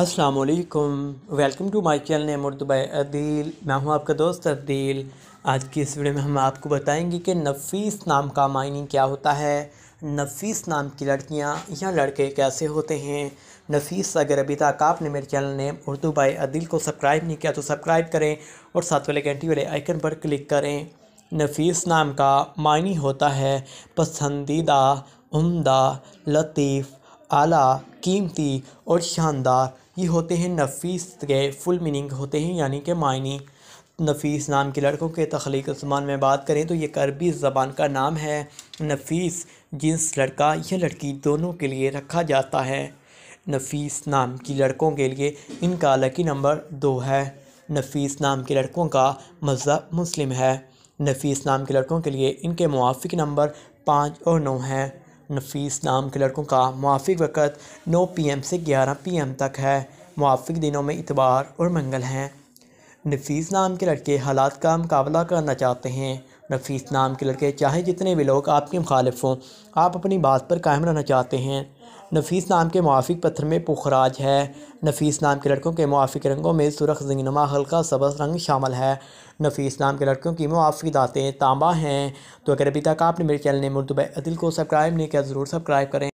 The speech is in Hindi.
अस्सलाम वालेकुम वेलकम टू माय चैनल मुर्द बाय अदील मैं हूं आपका दोस्त अदील आज की इस वीडियो में हम आपको बताएंगे कि नफीस नाम का मायने क्या होता है नफीस नाम की लड़कियां या लड़के कैसे होते हैं नफीस अगर अभी तक आपने मेरे channel name Urdu by Adeel को सब्सक्राइब नहीं किया तो सब्सक्राइब करें और साथ वाले घंटी वाले आइकन पर क्लिक करें नफीस नाम का मायने होता है पसंदीदा उमदा लतीफ़ आला कीमती और शानदार ये होते हैं नफीस के फुल मीनिंग होते हैं यानी कि मायने नफीस नाम के लड़कों के तख्लीक ज़बान में बात करें तो ये अरबी ज़बान का नाम है नफीस जिन्स लड़का या लड़की दोनों के लिए रखा जाता है नफीस नाम की लड़कों के लिए इनका लकी नंबर दो है नफीस नाम के लड़कों का मज़हब मुस्लिम है नफीस नाम के लड़कों के लिए इनके मुआफ़ नंबर पाँच और नौ हैं नफीस नाम के लड़कों का मुआफ़ वक़्त नौ पी एम से ग्यारह पी एम तक है मुआफ़ दिनों में इतवार और मंगल हैं नफीस नाम के लड़के हालात का मुकाबला करना चाहते हैं नफीस नाम के लड़के चाहे जितने भी लोग आपके मुखालिफ हों आप अपनी बात पर कायम रहना चाहते हैं नफीस नाम के मुआफ़ पत्थर में पुखराज है नफीस नाम के लड़कों के मुआफ़ रंगों में सुरख जिंगनमा हल्का सबस रंग शामिल है नफीस नाम के लड़कों की मुआफ़ी दातें तांबा हैं तो अगर अभी तक आपने मेरे चैनल मुरतब अदिल को सब्सक्राइब नहीं किया ज़रूर सब्सक्राइब करें